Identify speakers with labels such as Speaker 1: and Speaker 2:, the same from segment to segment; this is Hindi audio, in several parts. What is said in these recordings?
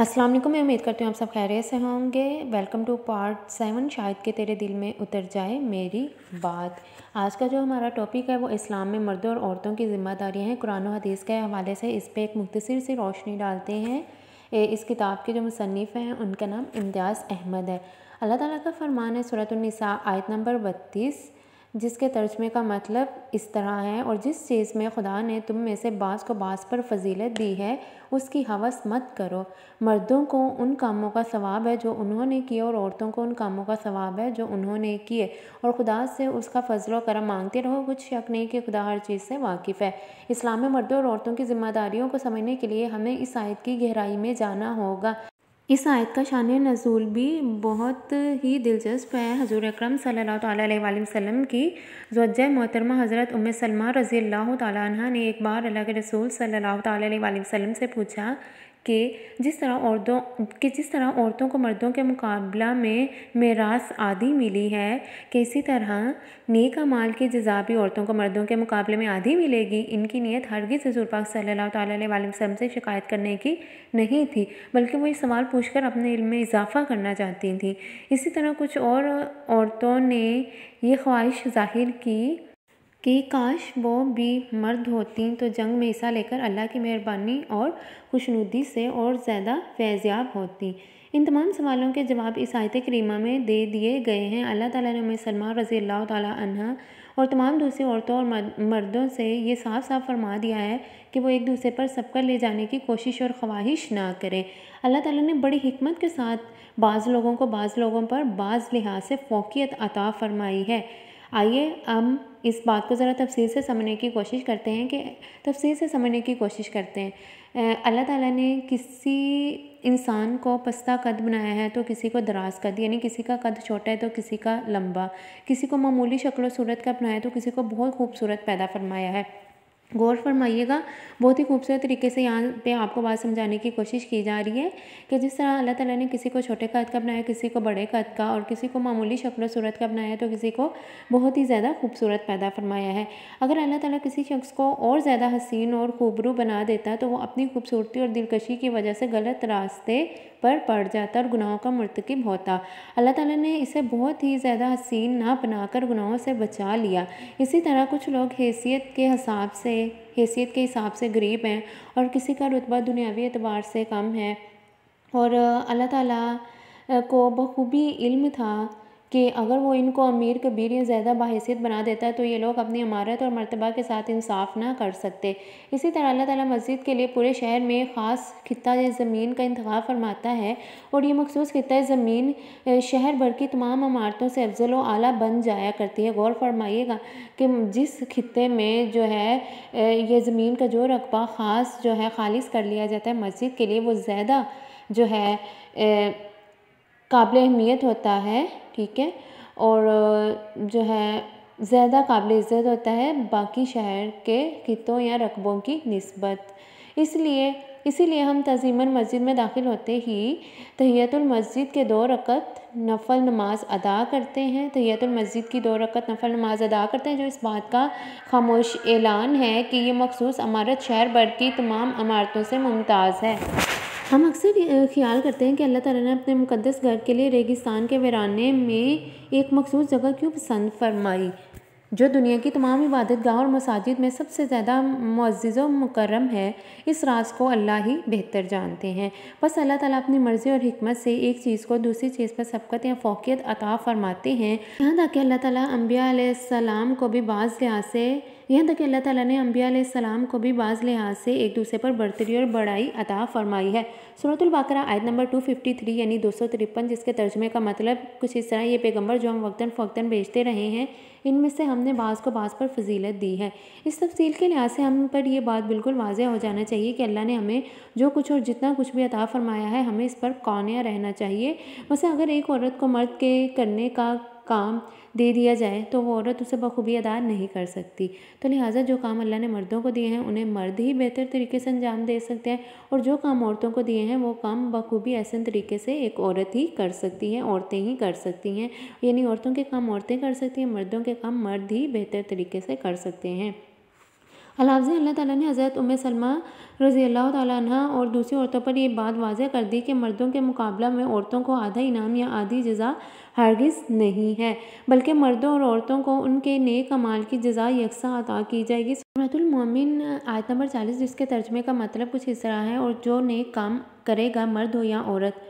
Speaker 1: अस्सलाम वालेकुम मैं उम्मीद करती हूँ आप सब खैरियत से होंगे वेलकम टू पार्ट सेवन शायद के तेरे दिल में उतर जाए मेरी बात आज का जो हमारा टॉपिक है वो इस्लाम में मर्दों और औरतों की जिम्मेदारियाँ हैं कुरान और हदीस के हवाले से इस पर एक मुख्तर सी रोशनी डालते हैं इस किताब के जो मुसनफ़ हैं उनका नाम इम्तियाज़ अहमद है अल्लाह ताली का फरमान है सूरतनिसा आयत नंबर बत्तीस जिसके तर्जमे का मतलब इस तरह है और जिस चीज़ में खुदा ने तुम में से बास को बास पर फजीलत दी है उसकी हवस मत करो मर्दों को उन कामों का सवाब है जो उन्होंने किए और औरतों को उन कामों का सवाब है जो उन्होंने किए और खुदा से उसका फजल करम मांगते रहो कुछ शक नहीं कि खुदा हर चीज़ से वाकिफ़ है इस्लाम में मर्दों और औरतों की जिम्मेदारियों को समझने के लिए हमें इस आयत की गहराई में जाना होगा इस आयत का शान नज़ूल भी बहुत ही दिलचस्प है हजूर अक्रम वसम की जोजय मोहतरमा हज़रत उम सलमा रज़ी अल्लाह तह ने एक बार अल्लाह के रसूल सल्ला अलैहि वसम से पूछा कि जिस तरह औरतों के जिस तरह औरतों को मर्दों के मुकाबला में मेरास आधी मिली है कि इसी तरह नेक माल की जजा भी औरतों को मर्दों के मुकाबले में आधी मिलेगी इनकी नीयत हरगिज़ हजूर पाक अलैहि वसल्लम से शिकायत करने की नहीं थी बल्कि वो ये सवाल पूछकर अपने इल्म में इजाफ़ा करना चाहती थी इसी तरह कुछ और औरतों ने ये ख्वाहिश जाहिर की कि काश वो भी मर्द होती तो जंग में हिस्सा लेकर अल्लाह की मेहरबानी और खुशनुदी से और ज़्यादा फैज़याब होती इन तमाम सवालों के जवाब इस आयत करीमा में दे दिए गए हैं अल्लाह ताला ने सलमान रज़ी अल्लाह तह और तमाम दूसरी औरतों और मर्दों से ये साफ साफ फरमा दिया है कि वो एक दूसरे पर सबका ले जाने की कोशिश और ख्वाहिश ना करें अल्लाह ताला ने बड़ी हमत के साथ बाज़ लोगों को बाज़ लोगों पर बाज़ लिहाज से फोकियत अता फ़रमाई है आइए हम इस बात को ज़रा तफसीर से समझने की कोशिश करते हैं कि तफसीर से समझने की कोशिश करते हैं अल्लाह ताला ने किसी इंसान को पस्ता कद बनाया है तो किसी को दराज कद यानी किसी का कद छोटा है तो किसी का लंबा किसी को मामूली शक्ल सूरत का बनाया तो किसी को बहुत खूबसूरत पैदा फरमाया है गौर फरमाइएगा बहुत ही खूबसूरत तरीके से यहाँ पे आपको बात समझाने की कोशिश की जा रही है कि जिस तरह अल्लाह ताला ने किसी को छोटे कद का बनाया किसी को बड़े कद का और किसी को मामूली शक्ल सूरत का बनाया तो किसी को बहुत ही ज़्यादा खूबसूरत पैदा फरमाया है अगर अल्लाह ताला किसी शख्स को और ज़्यादा हसीन और खूबरू बना देता तो वो अपनी खूबसूरती और दिलकशी की वजह से गलत रास्ते पर पड़ जाता और गुनाहों का मरतकब होता अल्लाह ताला ने इसे बहुत ही ज़्यादा हसीन ना बनाकर गुनाहों से बचा लिया इसी तरह कुछ लोग हैसियत के हिसाब से से हैसियत के हिसाब से गरीब हैं और किसी का रुतबा दुनियावी एतबार से कम है और अल्लाह ताला को बखूबी इल्म था कि अगर वो इनको अमीर कबीर या ज़्यादा बाहसीत बना देता है तो ये लोग अपनी अमारत और मरतबा के साथ इंसाफ ना कर सकते इसी तरह अल्लाह ताला मस्जिद के लिए पूरे शहर में ख़ास खत्ता ज़मीन का इंतखा फरमाता है और ये मखसूस खत्ता ज़मीन शहर भर की तमाम इमारतों से अफजल व आला बन जाया करती है गौर फरमाइएगा कि जिस खत्े में जो है ये ज़मीन का जो रकबा ख़ास जो है ख़ालिस कर लिया जाता है मस्जिद के लिए वो ज़्यादा जो है काबिल अहमियत होता है ठीक है और जो है ज़्यादा काबिल इज़्ज़त होता है बाकी शहर के खितों या रकबों की नस्बत इसलिए इसीलिए हम तजीमन मस्जिद में दाखिल होते ही तहियतुल मस्जिद के दो रकत नफल नमाज अदा करते हैं तहियतुल मस्जिद की दो रकत नफल नमाज अदा करते हैं जो इस बात का खामोश ऐलान है कि ये मखसूस अमारत शहर भर की तमाम अमारतों से मुमताज़ है हम अक्सर ख्याल करते हैं कि अल्लाह ताला ने अपने मुकद्दस घर के लिए रेगिस्तान के वराने में एक मखसूस जगह क्यों पसंद फरमाई जो दुनिया की तमाम इबादत गाह और मसाजिद में सबसे ज़्यादा मज्ज़ मुकर्रम है इस राज को अल्लाह ही बेहतर जानते हैं बस अल्लाह ताला अपनी मर्ज़ी और हमत से एक चीज़ को दूसरी चीज़ पर सबकत या फोकियत अता फरमाते हैं यहाँ तक कि अल्लाह ताला अम्बिया सलाम को भी बाज़ लिहाज से यहाँ तक अल्लाह ताला ने सलाम को भी बाज़ लिहाज से एक दूसरे पर बढ़तरी और बढ़ाई अता फरमाई है सूरतुल्बकरा आयत नंबर टू फिफ्टी थ्री यानी दो सौ तिरपन जिसके तर्जमे का मतलब कुछ इस तरह ये पैगम्बर जो हम वक्ता फ़क्ता भेजते रहे हैं इनमें से हमने बाज़ को बाज़ पर फजीलत दी है इस तफसील के लिहाज से हम पर यह बात बिल्कुल वाजह हो जाना चाहिए कि अल्लाह ने हमें जो कुछ और जितना कुछ भी अता फरमाया है हमें इस पर कौनिया रहना चाहिए वैसे अगर एक औरत को मर्द के करने का काम दे दिया जाए तो वो औरत उसे बखूबी अदा नहीं कर सकती तो लिहाजा जो काम अल्लाह ने मर्दों को दिए हैं उन्हें मर्द ही बेहतर तरीके से अंजाम दे सकते हैं और जो काम औरतों को दिए हैं वो काम बखूबी ऐसे तरीके से एक औरत ही कर सकती है औरतें ही कर सकती हैं यानी औरतों के काम औरतें कर सकती हैं मर्दों के काम मर्द ही बेहतर तरीके से कर सकते हैं हलाफ अल्लाह ताला ने हज़रत उम सलमा रज़ी अल्लाह तह और दूसरी औरतों पर यह बात वाजह कर दी कि मर्दों के मुकाबला में औरतों को आधा इनाम या आधी जजा हरगिज़ नहीं है बल्कि मर्दों और औरतों को उनके नेक अमाल की जजा यकसा अता की जाएगी सूरतुलमोमिन आयत नंबर चालीस जिसके तर्जमे का मतलब कुछ इस तरह है और जो नेक काम करेगा मर्द हो या औरत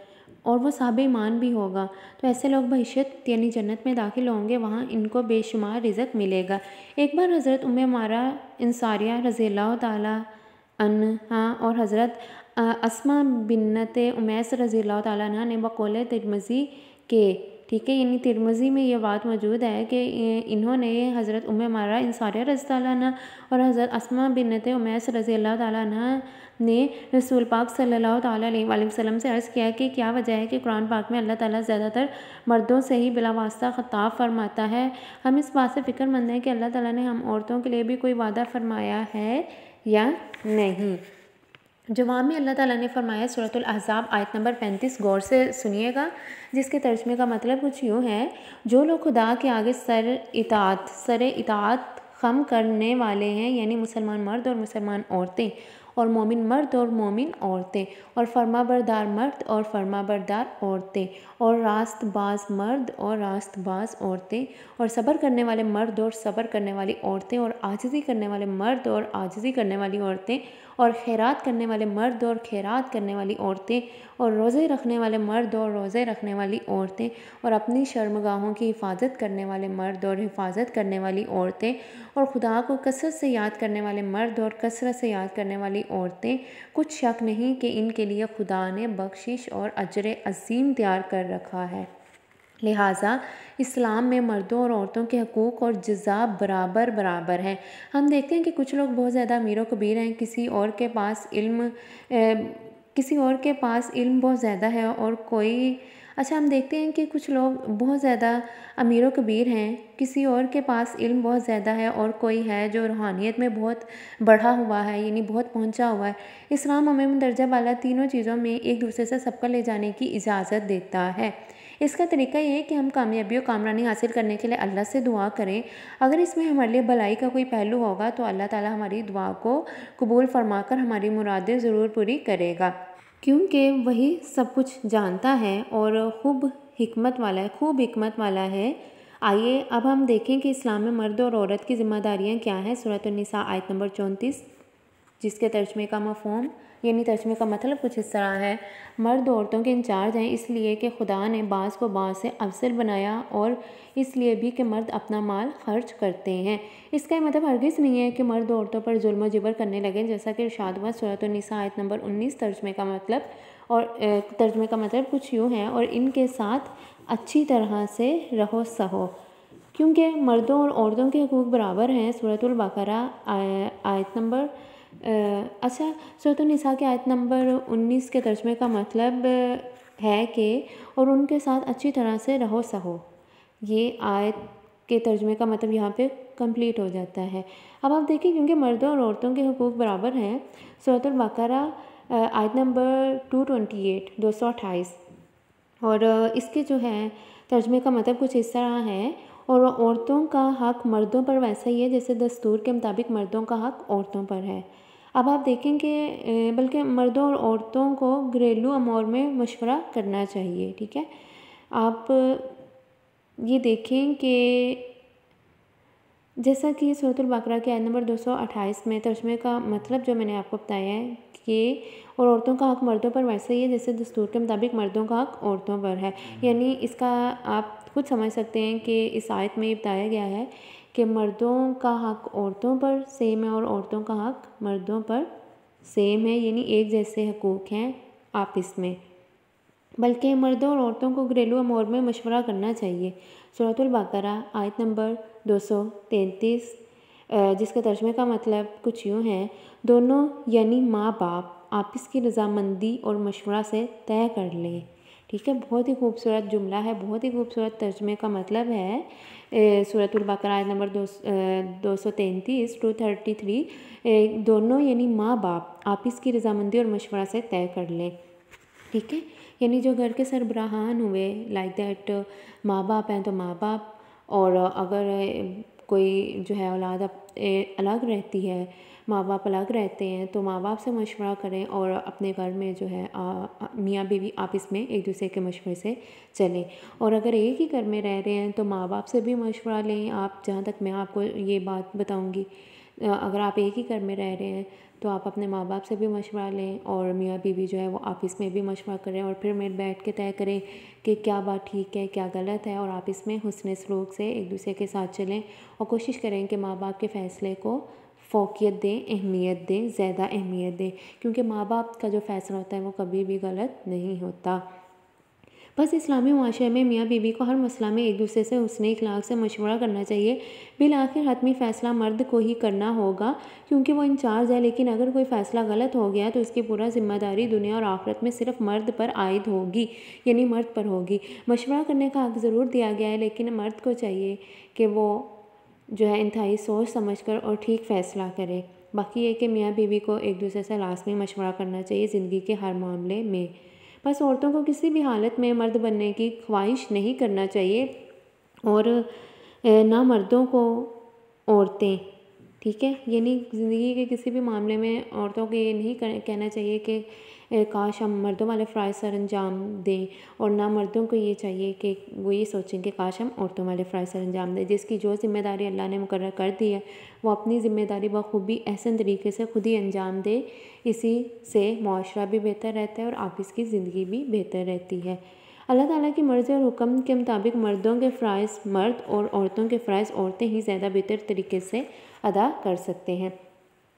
Speaker 1: और वो ईमान भी होगा तो ऐसे लोग भविष्यत यानी जन्नत में दाखिल होंगे वहाँ इनको बेशुमार रिजक मिलेगा एक बार हज़रत उम मारा इंसारिया रजील्ला ताली अनहा और हज़रत असमा बिन्नत उमैस रज़ी तह ने बकौल तिरमज़ी के ठीक है यानी तिरमजी में यह बात मौजूद है कि इन्होंने हज़रत उम मारा इंसारिया रजी और हज़रत असमा बिनत उमैस रज़ी अल्लाह तैना ने रसूल पाक सल्लल्लाहु अलैहि वसल्लम से अर्ज़ किया कि क्या वजह है कि कुरान पाक में अल्लाह ताला ज़्यादातर मर्दों से ही बिलावास्ता ख़ताब फरमाता है हम इस बात से फ़िक्रमंद हैं कि अल्लाह ताला ने हम औरतों के लिए भी कोई वादा फरमाया है या नहीं जवाब में अल्लाह ताला ने फरमाया सूरत अजाब आयत नंबर पैंतीस गौर से सुनिएगा जिसके तर्जमे का मतलब कुछ यूँ है जो लोग खुदा के आगे सर इतात सर इतात खम करने वाले हैं यानी मुसलमान मर्द और मुसलमान औरतें और मोमिन मर्द और मोमिन औरतें और फर्मा बरदार मर्द और फर्मा बरदार औरतें और रास्त बाज़ मर्द और रास्त बाज़ औरतें और सब्र करने वाले मर्द और सब्र करने वाली औरतें और आजजी करने वाले मर्द और आजजी करने वाली औरतें और खैरात करने वाले मर्द और खैरात करने वाली औरतें और रोज़े रखने वाले मर्द और रोज़े रखने वाली औरतें और अपनी शर्मगाहों की हिफाजत करने वाले मर्द और हिफाजत करने वाली औरतें और खुदा को कसरत से याद करने वाले मर्द और कसरत से याद करने वाली औरतें कुछ शक नहीं कि इनके लिए खुदा ने बख्शिश और अजर अजीम तैयार कर रखा है लिहाजा इस्लाम में मर्दों और औरतों के हकूक़ और जजा बराबर बराबर हैं हम देखते हैं कि कुछ लोग बहुत ज़्यादा अमीर कबीर हैं किसी और के पास इल्म ए, किसी और के पास इल्म बहुत ज़्यादा है और कोई अच्छा हम देखते हैं कि कुछ लोग बहुत ज़्यादा अमीर व कबीर हैं किसी और के पास इल्म बहुत ज़्यादा है और कोई है जो रूहानियत में बहुत बढ़ा हुआ है यानी बहुत पहुंचा हुआ है इस्लाम हमें दर्जा वाला तीनों चीज़ों में एक दूसरे से सबका ले जाने की इजाज़त देता है इसका तरीका ये है कि हम कामयाबी और कामरानी हासिल करने के लिए अल्लाह से दुआ करें अगर इसमें हमारे लिए भलाई का कोई पहलू होगा तो अल्लाह ताला हमारी दुआ को कबूल फरमाकर हमारी मुरादें ज़रूर पूरी करेगा क्योंकि वही सब कुछ जानता है और खूब हमत वाला है खूब हमत वाला है आइए अब हम देखें कि इस्लाम में मर्द और औरत की ज़िम्मेदारियाँ क्या हैं सूरत निसा आयत नंबर चौंतीस जिसके तर्जमे का मफहम यानी तर्जमे का मतलब कुछ इस तरह है मर्द औरतों के इंचार्ज हैं इसलिए कि खुदा ने बास को बास से अफसर बनाया और इसलिए भी कि मर्द अपना माल खर्च करते हैं इसका मतलब हरगिज़ नहीं है कि मर्द औरतों पर जुल्म जबर करने लगे जैसा कि इर्शाद सूरत आयत नंबर उन्नीस तर्जमे का मतलब और तर्जमे का मतलब कुछ यूँ है और इनके साथ अच्छी तरह से रहो सहो क्योंकि मर्दों और औरतों के हकूक़ बराबर हैं सूरतुल बकरा आयत नंबर अच्छा सूरत निसा के आयत नंबर उन्नीस के तर्जमे का मतलब है कि और उनके साथ अच्छी तरह से रहो सहो ये आयत के तर्जमे का मतलब यहाँ पे कंप्लीट हो जाता है अब आप देखिए क्योंकि मर्दों और औरतों के हकूक़ बराबर हैं सूरत आयत नंबर टू ट्वेंटी एट दो सौ अट्ठाईस और इसके जो है तर्जमे का मतलब कुछ इस तरह है और औरतों का हक मर्दों पर वैसा ही है जैसे दस्तूर के मुताबिक मर्दों का हक औरतों पर है अब आप देखेंगे बल्कि मर्दों और औरतों को घरेलू अमौर में मशवरा करना चाहिए ठीक है आप ये देखें कि जैसा कि सूरतुल के आय नंबर 228 में तर्जमे का मतलब जो मैंने आपको बताया है कि और औरतों का हक मर्दों पर वैसा ही है जैसे दस्तूर के मुताबिक मर्दों का हक औरतों पर है यानी इसका आप खुद समझ सकते हैं कि इस आयत में ये बताया गया है कि मर्दों का हक औरतों पर सेम है और औरतों का हक मर्दों पर सेम है यानी एक जैसे हकूक़ हैं आपस में बल्कि मर्दों और औरतों को घरेलू अमौर में मशवरा करना चाहिए सूरतुल्बाकरा आयत नंबर दो सौ तैंतीस जिसके तर्जमे का मतलब कुछ यूँ है दोनों यानी माँ बाप आपस की रजामंदी और मशवरा से तय कर लें ठीक है बहुत ही खूबसूरत जुमला है बहुत ही खूबसूरत तर्जमे का मतलब है सूरतुल बकरा नंबर दो दो सौ तैंतीस टू थर्टी थ्री दोनों यानी माँ बाप आप इसकी रजामंदी और मशवरा से तय कर लें ठीक है यानी जो घर के सरबराहान हुए लाइक दैट माँ बाप हैं तो माँ बाप और अगर कोई जो है औलाद अलग रहती है माँ बाप अलग रहते हैं तो माँ बाप से मशवरा करें और अपने घर में जो है मियाँ बीवी आपस में एक दूसरे के मशवरे से चलें और अगर एक ही घर में रह रहे हैं तो माँ बाप से भी मशवरा लें आप जहाँ तक मैं आपको ये बात बताऊँगी अगर आप एक ही घर में रह रहे हैं तो आप अपने माँ बाप से भी मशवरा लें और मियाँ बीवी जो है वो आपस में भी मशवरा करें और फिर मेरे बैठ के तय करें कि क्या बात ठीक है क्या गलत है और आप इसमें हसन सलूक से एक दूसरे के साथ चलें और कोशिश करें कि माँ बाप के फ़ैसले को फोकियत दें अहमियत दें ज़्यादा अहमियत दें क्योंकि माँ बाप का जो फ़ैसला होता है वो कभी भी गलत नहीं होता बस इस्लामी माशरे में मियाँ बीबी को हर मसला में एक दूसरे से उसने इखलाक से मशवरा करना चाहिए बिल आखिर हतमी फ़ैसला मर्द को ही करना होगा क्योंकि वो इंचार्ज है लेकिन अगर कोई फ़ैसला गलत हो गया तो इसकी पूरा ज़िम्मेदारी दुनिया और आखरत में सिर्फ मर्द पर आयद होगी यानी मर्द पर होगी मशवरा करने का हक ज़रूर दिया गया है लेकिन मर्द को चाहिए कि वो जो है इंतहाई सोच समझ कर और ठीक फ़ैसला करे बाकी ये कि मियाँ बीवी को एक दूसरे से लाजमी मशवरा करना चाहिए ज़िंदगी के हर मामले में बस औरतों को किसी भी हालत में मर्द बनने की ख्वाहिश नहीं करना चाहिए और ना मर्दों को औरतें ठीक है यानी ज़िंदगी के किसी भी मामले में औरतों को ये नहीं कहना चाहिए कि काश हम मर्दों वाले फ़्राइज़ सर अंजाम दें और ना मर्दों को ये चाहिए कि वो ये सोचें कि काश हम औरतों वाले फ़्राइज़ सर अंजाम दें जिसकी जो ज़िम्मेदारी अल्लाह ने मुकर कर दी है वो अपनी ज़िम्मेदारी बखूबी ऐसे तरीके से खुद ही अंजाम दे इसी से माशरा भी बेहतर रहता है और आप इसकी ज़िंदगी भी बेहतर रहती है अल्लाह ताला की मर्ज़ी और हुक्म के मुताबिक मर्दों के फ़्राइज़ मर्द और औरतों के फ़्राइज़ औरतें ही ज़्यादा बेहतर तरीके से अदा कर सकते हैं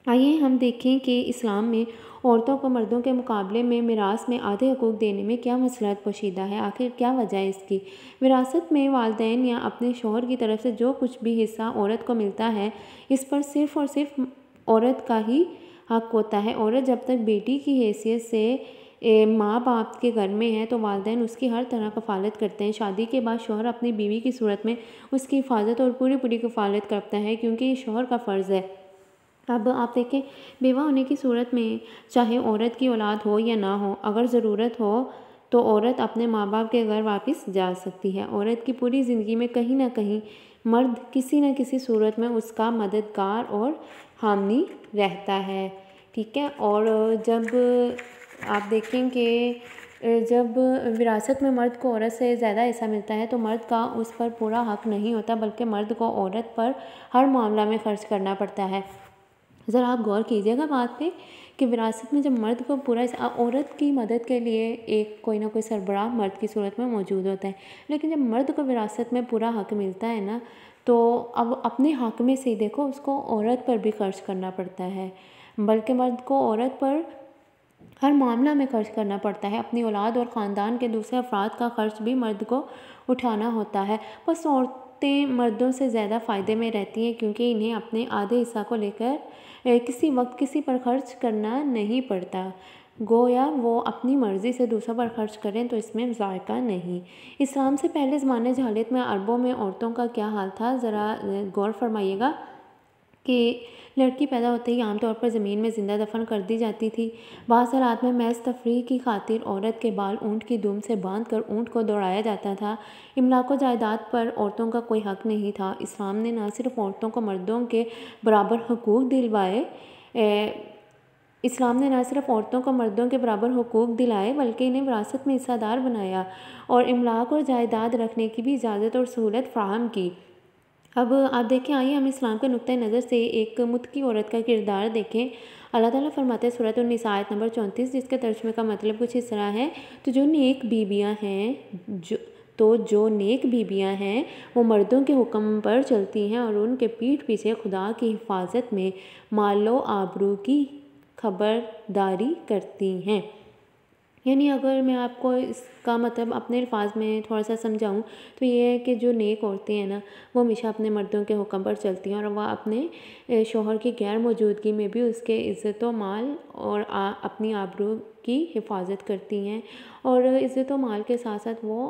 Speaker 1: आइए हम देखें कि इस्लाम में औरतों को मर्दों के मुकाबले में मिरास में आधे हकूक़ देने में क्या मसलत पोशीदा है आखिर क्या वजह है इसकी विरासत में वालदे या अपने शोहर की तरफ से जो कुछ भी हिस्सा औरत को मिलता है इस पर सिर्फ़ और सिर्फ औरत का ही हक होता है औरत जब तक बेटी की हैसियत से माँ बाप के घर में है तो वालदेन उसकी हर तरह कफालत करते हैं शादी के बाद शोहर अपनी बीवी की सूरत में उसकी हिफाजत और पूरी पूरी कफालत करता है क्योंकि ये शोहर का फ़र्ज़ है अब आप देखें बेवा होने की सूरत में चाहे औरत की औलाद हो या ना हो अगर ज़रूरत हो तो औरत अपने माँ बाप के घर वापस जा सकती है औरत की पूरी ज़िंदगी में कहीं ना कहीं मर्द किसी न किसी सूरत में उसका मददगार और हामनी रहता है ठीक है और जब आप देखें कि जब विरासत में मर्द को औरत से ज़्यादा हिस्सा मिलता है तो मर्द का उस पर पूरा हक नहीं होता बल्कि मर्द को औरत पर हर मामला में ख़र्च करना पड़ता है ज़रा आप गौर कीजिएगा बात पे कि विरासत में जब मर्द को पूरा औरत की मदद के लिए एक कोई ना कोई सरबराह मर्द की सूरत में मौजूद होता है लेकिन जब मर्द को विरासत में पूरा हक मिलता है ना तो अब अपने हक में से ही देखो उसको औरत पर भी खर्च करना पड़ता है बल्कि मर्द को औरत पर हर मामला में खर्च करना पड़ता है अपनी औलाद और ख़ानदान के दूसरे अफराद का खर्च भी मर्द को उठाना होता है बस और औरतें मर्दों से ज़्यादा फ़ायदे में रहती हैं क्योंकि इन्हें अपने आधे हिस्सा को लेकर किसी वक्त किसी पर खर्च करना नहीं पड़ता गोया वो अपनी मर्ज़ी से दूसरों पर खर्च करें तो इसमें जायका नहीं इस्लाम से पहले ज़माने जहालियत में अरबों में औरतों का क्या हाल था ज़रा गौर फरमाइएगा कि लड़की पैदा होते ही आमतौर पर ज़मीन में ज़िंदा दफन कर दी जाती थी बाद हालात में मैज़ तफरी की खातिर औरत के बाल ऊँट की धूम से बांध कर ऊँट को दौड़ाया जाता था इमलाको जायदाद पर औरतों का कोई हक नहीं था इस्लाम ने ना सिर्फ औरतों को मर्दों के बराबर हकूक़ दिलवाए इस्लाम ने न सिर्फ औरतों को मर्दों के बराबर हकूक़ दिलाए बल्कि इन्हें विरासत में हिस्सादार बनाया और इमलाक और जायदाद रखने की भी इजाज़त और सहूलत फ्राहम की अब आप देखें आइए हम इस्लाम के नुक़ नज़र से एक मुत की औरत का किरदार देखें अल्लाह ताला फरमाते सूरत नसायत नंबर चौंतीस जिसके तर्जमे का मतलब कुछ इस तरह है तो जो नेक बीबियाँ हैं जो तो जो नेक बीबियां हैं वो मर्दों के हुक्म पर चलती हैं और उनके पीठ पीछे खुदा की हिफाजत में मालो आबरू की खबरदारी करती हैं यानी अगर मैं आपको इसका मतलब अपने अल्फाज में थोड़ा सा समझाऊँ तो ये है कि जो नेक औरतें हैं ना वो हमेशा अपने मर्दों के हुक्म पर चलती हैं और वह अपने शोहर की गैर मौजूदगी में भी उसके इज़्ज़त माल और आ, अपनी आबरू की हिफाजत करती हैं और इज़्ज़त माल के साथ साथ वो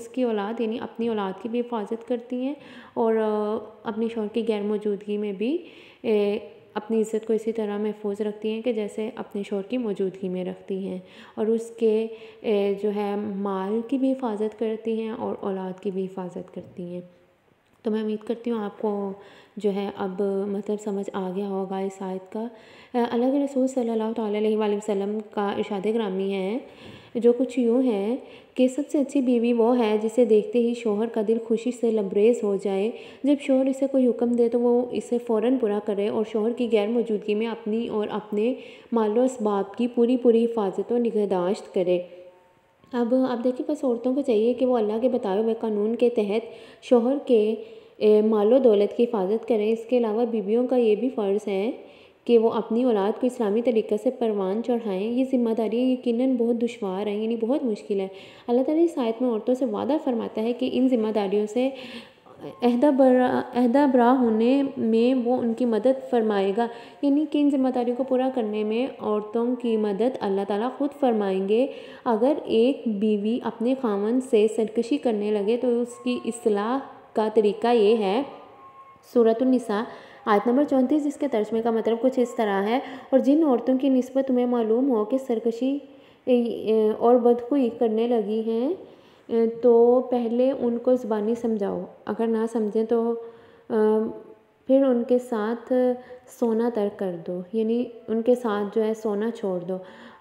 Speaker 1: उसकी औलाद यानी अपनी औलाद की भी हिफाजत करती हैं और अपने शोहर की गैर मौजूदगी में भी ए, अपनी इज़्ज़त को इसी तरह महफूज रखती हैं कि जैसे अपने शोर की मौजूदगी में रखती हैं और उसके जो है माल की भी हिफाजत करती हैं और औलाद की भी हिफाजत करती हैं तो मैं उम्मीद करती हूँ आपको जो है अब मतलब समझ आ गया होगा इस आयत का अलग रसूल सल्लल्लाहु अलैहि वसल्लम का इरशाद ग्रामी है जो कुछ यूँ है कि सबसे अच्छी बीवी वो है जिसे देखते ही शोहर का दिल खुशी से लबरेज हो जाए जब शोहर इसे कोई हुक्म दे तो वो इसे फ़ौरन पूरा करे और शोहर की गैर मौजूदगी में अपनी और अपने मालो इसबाब की पूरी पूरी हिफाजत और निगहदाश्त करे अब आप देखिए बस औरतों को चाहिए कि वो अल्लाह के बताए हुए कानून के तहत शोहर के मालो दौलत की हिफाजत करें इसके अलावा बीबियों का ये भी फ़र्ज़ है कि वो अपनी औलाद को इस्लामी तरीक़े से परवान चढ़ाएँ ये ज़िम्मेदारी यकीन बहुत दुशवार है यानी बहुत मुश्किल है अल्लाह ताली इस में औरतों से वादा फरमाता है कि इन ज़िम्मेदारियों से अहदा बरा अहदा बरा होने में वो उनकी मदद फरमाएगा यानी कि इन जिम्मेदारियों को पूरा करने में औरतों की मदद अल्लाह ताला ख़ुद फरमाएंगे अगर एक बीवी अपने खामन से सरकशी करने लगे तो उसकी असलाह का तरीका ये है सूरतुलनिसा आयत नंबर चौंतीस इसके तर्जमे का मतलब कुछ इस तरह है और जिन औरतों की नस्बत तुम्हें मालूम हो कि सरकशी और बदखुई करने लगी हैं तो पहले उनको ज़बानी समझाओ अगर ना समझें तो फिर उनके साथ सोना तर्क कर दो यानी उनके साथ जो है सोना छोड़ दो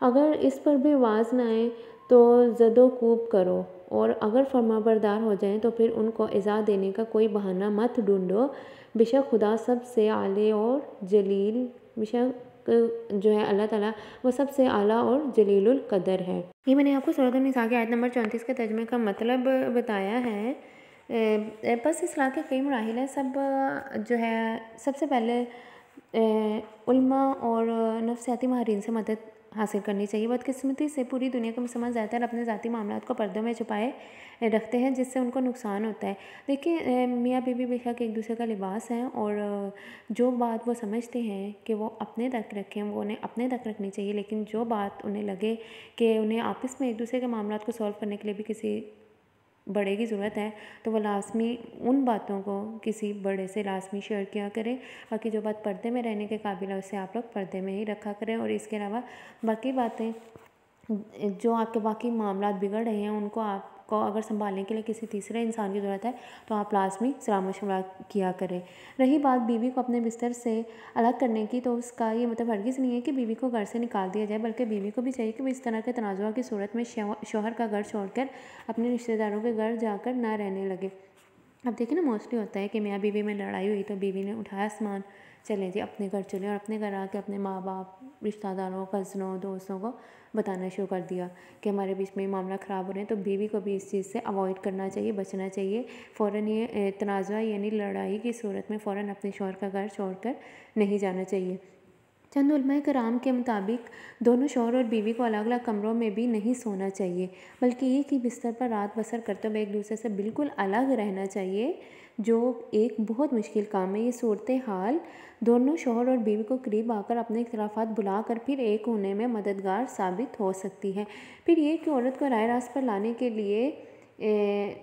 Speaker 1: अगर इस पर भी आवाज़ ना आए तो जदो कूब करो और अगर फर्माबरदार हो जाएं तो फिर उनको इज़ा देने का कोई बहाना मत ढूंढो बेशक खुदा सबसे आले और जलील बेशक जो है अल्लाह ताला वो सबसे आला और जलील कदर है ये मैंने आपको सूरत निसा के आयत नंबर चौंतीस के तर्जमे का मतलब बताया है बस इस के कई मराहल हैं सब जो है सबसे पहले उल्मा और नफसियाती माहरीन से मदद हासिल करनी चाहिए बदकिस्मती से पूरी दुनिया के मुसलमान ज़्यादातर अपने ज़ाती मामला को पर्दों में छुपाए रखते हैं जिससे उनको नुकसान होता है देखिए मियाँ बीबी बेशक एक दूसरे का लिबास है और जो बात वो समझते हैं कि वो अपने तक रखें वो उन्हें अपने तक रखनी चाहिए लेकिन जो बात उन्हें लगे कि उन्हें आपस में एक दूसरे के मामला को सॉल्व करने के लिए भी किसी बड़े की ज़रूरत है तो वह लाजमी उन बातों को किसी बड़े से लाजमी शेयर किया करें बाकी जो बात पर्दे में रहने के काबिल है उसे आप लोग पर्दे में ही रखा करें और इसके अलावा बाकी बातें जो आपके बाकी मामला बिगड़ रहे हैं उनको आप आपको अगर संभालने के लिए किसी तीसरे इंसान की ज़रूरत है तो आप लाजमी सलाह मशवरा किया करें रही बात बीवी को अपने बिस्तर से अलग करने की तो उसका ये मतलब हरगिज़ नहीं है कि बीवी को घर से निकाल दिया जाए बल्कि बीवी को भी चाहिए कि वो इस तरह के तनाज़ा की सूरत में शोहर का घर छोड़कर अपने रिश्तेदारों के घर जाकर ना रहने लगे अब देखिए ना मोस्टली होता है कि मियाँ बीवी में लड़ाई हुई तो बीवी ने उठाया सामान चले जी अपने घर चले और अपने घर आके अपने माँ बाप रिश्तेदारों कज़नों दोस्तों को बताना शुरू कर दिया कि हमारे बीच में मामला ख़राब हो रहे हैं तो बीवी को भी इस चीज़ से अवॉइड करना चाहिए बचना चाहिए फ़ौर ये तनाज़ा यानी लड़ाई की सूरत में फ़ौर अपने शोर का घर छोड़ कर नहीं जाना चाहिए चंद कराम के मुताबिक दोनों शोर और बीवी को अलग अलग कमरों में भी नहीं सोना चाहिए बल्कि एक ही बिस्तर पर रात बसर करते हुए एक दूसरे से बिल्कुल अलग रहना चाहिए जो एक बहुत मुश्किल काम है ये सूरत हाल दोनों शोहर और बीवी को करीब आकर अपने बुला बुलाकर फिर एक होने में मददगार साबित हो सकती है फिर ये कि औरत को राय रास्त पर लाने के लिए ए,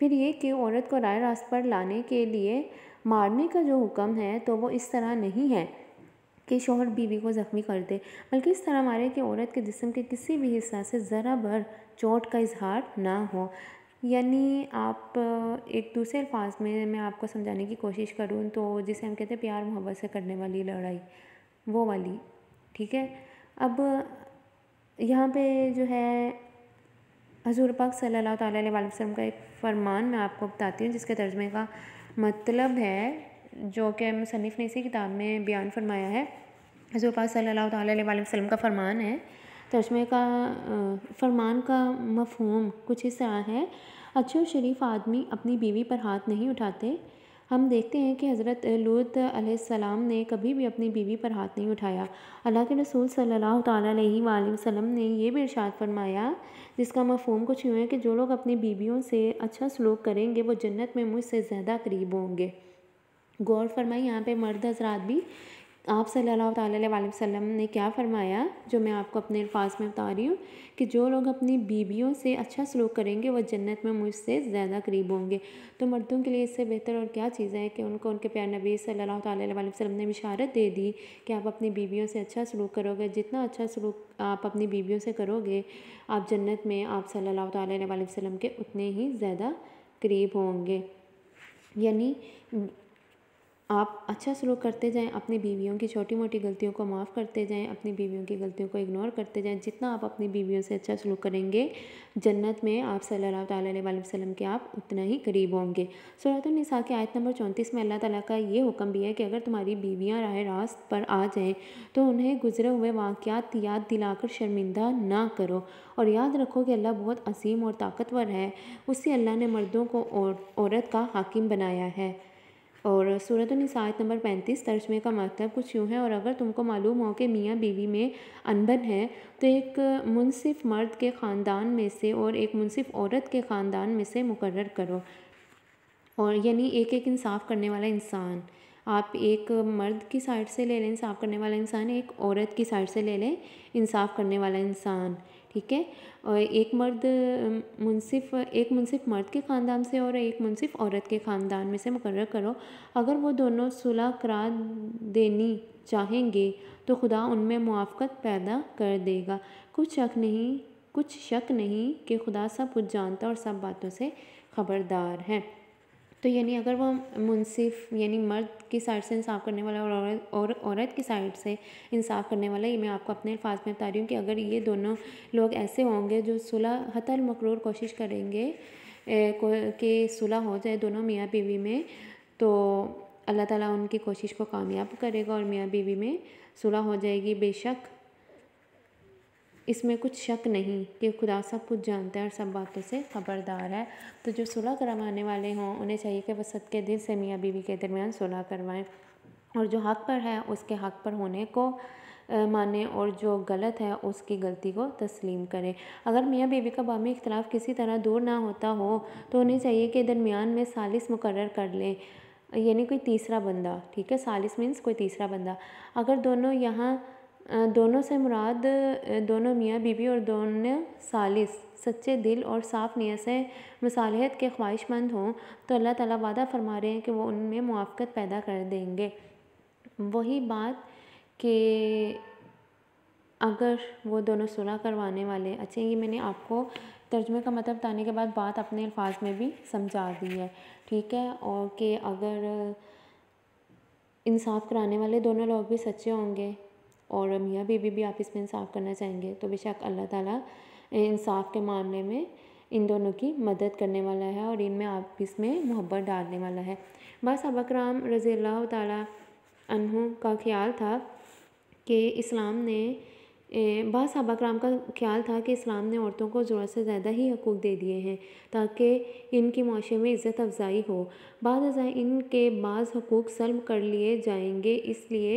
Speaker 1: फिर ये कि औरत को राय रास्त पर लाने के लिए मारने का जो हुक्म है तो वो इस तरह नहीं है कि शोहर बीवी को ज़ख्मी कर दे बल्कि इस तरह मारे कि औरत के जिसम के किसी भी हिस्सा से ज़रा भर चोट का इजहार ना हो यानी आप एक दूसरे अल्फाज में मैं आपको समझाने की कोशिश करूँ तो जिसे हम कहते हैं प्यार मोहब्बत से करने वाली लड़ाई वो वाली ठीक है अब यहाँ पे जो है हजूर पाक अलैहि वसल्लम का एक फरमान मैं आपको बताती हूँ जिसके तर्जमे का मतलब है जो कि मुसनफ़ ने इसी किताब में बयान फरमाया है हजूर पाक अलैहि वसल्लम का फरमान है तर्जमे का फरमान का मफहम कुछ इस तरह है अच्छे और शरीफ आदमी अपनी बीवी पर हाथ नहीं उठाते हम देखते हैं कि हज़रत लूत सलाम ने कभी भी अपनी बीवी पर हाथ नहीं उठाया अल्लाह के रसूल सल्लल्लाहु अलैहि वसल्लम ने यह भी इरशाद फरमाया जिसका मफहम कुछ यूँ है कि जो लोग अपनी बीवियों से अच्छा सलूक करेंगे वो जन्नत में मुझसे ज़्यादा करीब होंगे गौर फरमाई यहाँ पे मर्द हजरात भी आप सल्लल्लाहु अलैहि वसल्लम ने क्या फ़रमाया जो मैं आपको अपने अल्फाज में बता रही हूँ कि जो लोग अपनी बीबियों से अच्छा सलूक करेंगे वह जन्नत में मुझसे ज़्यादा करीब होंगे तो मर्दों के लिए इससे बेहतर और क्या चीज़ है कि उनको उनके प्यार नबी सल्लल्लाहु अलैहि वसल्लम ने इशारत दे दी कि आप अपनी बीबियों से अच्छा सलूक करोगे जितना अच्छा सलूक आप अपनी बीबियों से करोगे आप जन्नत में आप सल्लल्लाहु अलैहि वसल्लम के उतने ही ज़्यादा करीब होंगे यानी आप अच्छा सलूक करते जाएं अपनी बीवियों की छोटी मोटी गलतियों को माफ़ करते जाएं अपनी बीवियों की गलतियों को इग्नोर करते जाएं जितना आप अपनी बीवियों से अच्छा सलूक करेंगे जन्नत में आप सल्लल्लाहु अलैहि वसल्लम के आप उतना ही करीब होंगे सूरतनिसा के आयत नंबर चौंतीस में अल्लाह ताला का ये हुक्म भी है कि अगर तुम्हारी बीवियाँ राह रास्त पर आ जाएँ तो उन्हें गुजरे हुए वाक़ात याद दिलाकर शर्मिंदा ना करो और याद रखो कि अल्लाह बहुत असीम और ताकतवर है उसी अल्लाह ने मर्दों को औरत का हाकिम बनाया है और सूरत निसात नंबर पैंतीस तर्जमे का मतलब कुछ यूँ है और अगर तुमको मालूम हो कि मियाँ बीवी में अनबन है तो एक मुनसिफ मर्द के ख़ानदान में से और एक मुनसिफ औरत के ख़ानदान में से मुकर करो और यानी एक एक इंसाफ करने वाला इंसान आप एक मर्द की साइड से ले लें इंसाफ करने वाला इंसान एक औरत की साइड से ले लें इंसाफ करने वाला इंसान ठीक है और एक मर्द मुनसिफ एक मुनसिफ मर्द के ख़ानदान से और एक मुनसिफ औरत के ख़ानदान में से मुकर करो अगर वो दोनों सुलह करा देनी चाहेंगे तो खुदा उनमें मुआफ़त पैदा कर देगा कुछ शक नहीं कुछ शक नहीं कि खुदा सब कुछ जानता और सब बातों से ख़बरदार है तो यानी अगर वह मुनसिफ यानी मर्द की साइड से इंसाफ करने वाला और औरत और औरत की साइड से इंसाफ करने वाला ये मैं आपको अपने अल्फाज में बता रही हूँ कि अगर ये दोनों लोग ऐसे होंगे जो सुलह हतल मकरूर कोशिश करेंगे कि सुलह हो जाए दोनों मियाँ बीवी में तो अल्लाह ताला उनकी कोशिश को कामयाब करेगा और मियाँ बीवी में सुलह हो जाएगी बेशक इसमें कुछ शक नहीं कि खुदा सब कुछ जानता है और सब बातों से खबरदार है तो जो सुलह करवाने वाले हों उन्हें चाहिए कि वह के दिल से मियाँ बीवी के दरमियान सुलह करवाएँ और जो हक पर है उसके हक पर होने को माने और जो गलत है उसकी गलती को तस्लीम करें अगर मियाँ बीवी का बामी इख्तलाफ किसी तरह दूर ना होता हो तो उन्हें चाहिए कि दरमियान में सालिस मुकर कर लें यानी कोई तीसरा बंदा ठीक है सालिस मीन्स कोई तीसरा बंदा अगर दोनों यहाँ दोनों से मुराद दोनों मियाँ बीबी और दोनों सालिस सच्चे दिल और साफ़ नीयत से मसालहत के ख्वाहिशमंद हों तो अल्लाह ताला वादा फरमा रहे हैं कि वो उनमें मुआफ़त पैदा कर देंगे वही बात कि अगर वो दोनों सुलह करवाने वाले अच्छा ये मैंने आपको तर्जमे का मतलब बताने के बाद बात अपने अल्फाज में भी समझा दी है ठीक है और कि अगर इंसाफ कराने वाले दोनों लोग भी सच्चे होंगे और मियाँ बीबी भी आप इसमें इंसाफ़ करना चाहेंगे तो बेशक अल्लाह ताला इंसाफ के मामले में इन दोनों की मदद करने वाला है और इनमें आप इसमें मोहब्बत डालने वाला है बस अबकराम रज़ी अल्लाह तहों का ख्याल था कि इस्लाम ने बस अबकराम का ख्याल था कि इस्लाम ने औरतों को ज़रूरत से ज़्यादा ही हकूक़ दे दिए हैं ताकि इनकी माशरे में इज़्ज़त अफजाई हो बाद इनके बाज़ हकूक़ सल्ब कर लिए जाएंगे इसलिए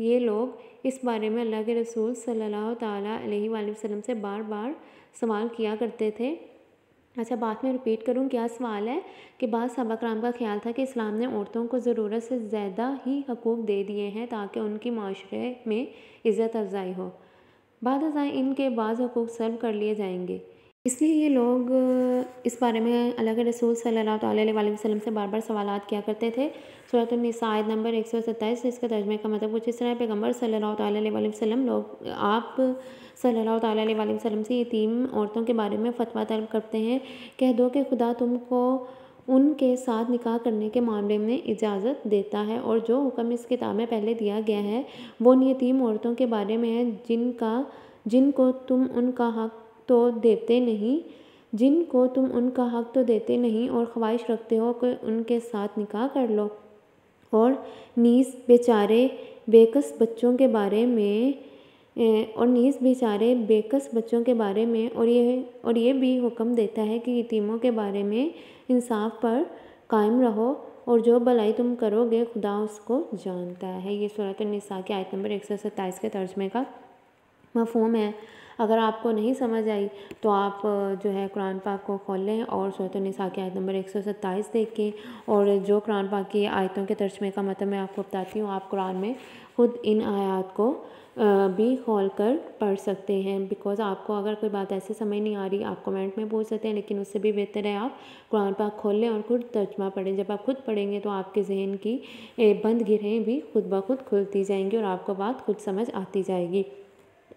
Speaker 1: ये लोग इस बारे में अल्लाह के रसूल सल्लल्लाहु ताला अलैहि वसल्लम से बार बार सवाल किया करते थे अच्छा बात में रिपीट करूँ क्या सवाल है कि बाद सबक राम का ख्याल था कि इस्लाम ने औरतों को ज़रूरत से ज़्यादा ही हकूक़ दे दिए हैं ताकि उनकी माशरे में इज़्ज़त अफजाई हो बाद इनके बाज़ हकूक़ सर्व कर लिए जाएंगे इसलिए ये लोग इस बारे में अलग रसूल सल्ला वसम से बार बार सवाल किया करते थे सूरत नंबर एक सौ सत्ताईस इसके तर्जमे का मतलब कुछ इस तरह पैगम्बर सल्ला वसम लोग आप सल्ला वसम से यतीम औरतों के बारे में फतवा तलब करते हैं कह दो कि खुदा तुमको उनके साथ निकाह करने के मामले में इजाज़त देता है और जो हुक्म इस किताब में पहले दिया गया है वो यतीम औरतों के बारे में है जिनका जिनको तुम उनका हक तो देते नहीं जिनको तुम उनका हक तो देते नहीं और ख्वाहिश रखते हो कि उनके साथ निकाह कर लो और नीस बेचारे बेकस बच्चों के बारे में और नीस बेचारे बेकस बच्चों के बारे में और ये और ये भी हुक्म देता है कि यतीमों के बारे में इंसाफ पर कायम रहो और जो भलाई तुम करोगे खुदा उसको जानता है ये सूरत निसा के आयत नंबर एक सौ सत्ताईस के तर्जमे का मफहम है अगर आपको नहीं समझ आई तो आप जो है कुरान पाक को खोलें और सूरत निसा की आयत नंबर एक सौ सत्ताईस देखें और जो कुरान पाक की आयतों के तर्जमे का मतलब मैं आपको बताती हूँ आप कुरान में ख़ुद इन आयात को भी खोल कर पढ़ सकते हैं बिकॉज़ आपको अगर कोई बात ऐसे समझ नहीं आ रही आप कमेंट में पूछ सकते हैं लेकिन उससे भी बेहतर है आप कुरान पाक खोल लें और खुद तर्जमा पढ़ें जब आप खुद पढ़ेंगे तो आपके जहन की बंद गिरहें भी खुद ब खुद खुलती जाएंगी और आपको बात खुद समझ आती जाएगी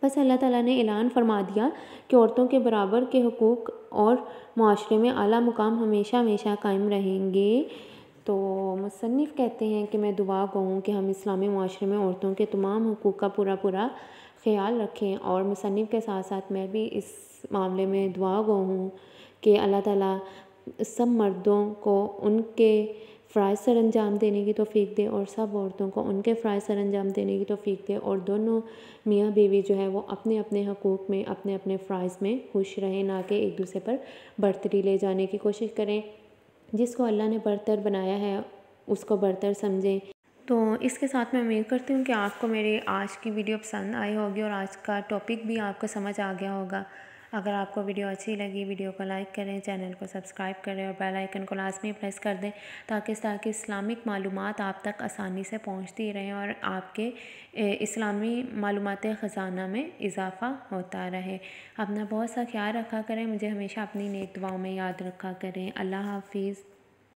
Speaker 1: बस अल्लाह ताला ने ऐलान फरमा दिया कि औरतों के बराबर के हकूक़ और माशरे में आला मुकाम हमेशा हमेशा कायम रहेंगे तो मुसनफ़ कहते हैं कि मैं दुआ कहूँ कि हम इस्लामी माशरे में औरतों के तमाम हकूक़ का पूरा पूरा ख्याल रखें और मुसनफ़ के साथ साथ मैं भी इस मामले में दुआ गो हूँ कि अल्लाह ताला सब मर्दों को उनके फ़्राय सर अंजाम देने की तोफ़ी दे और सब औरतों को उनके फ़्राय सर अंजाम देने की तोफ़ी दे और दोनों मियाँ बीवी जो है वो अपने अपने हकूक़ में अपने अपने फ़्राइज़ में खुश रहें ना कि एक दूसरे पर बर्तरी ले जाने की कोशिश करें जिसको अल्लाह ने बर्तर बनाया है उसको बर्तर समझें तो इसके साथ मैं उम्मीद करती हूँ कि आपको मेरी आज की वीडियो पसंद आई होगी और आज का टॉपिक भी आपको समझ आ गया होगा अगर आपको वीडियो अच्छी लगी वीडियो को लाइक करें चैनल को सब्सक्राइब करें और बेल आइकन को लाजमी प्रेस कर दें ताकि इस तरह की इस्लामिक मालूम आप तक आसानी से पहुँचती रहें और आपके इस्लामी मालूम ख़जाना में इजाफ़ा होता रहे अपना बहुत सा ख्याल रखा करें मुझे हमेशा अपनी नेक दुआओं में याद रखा करें अल्लाह हाफिज़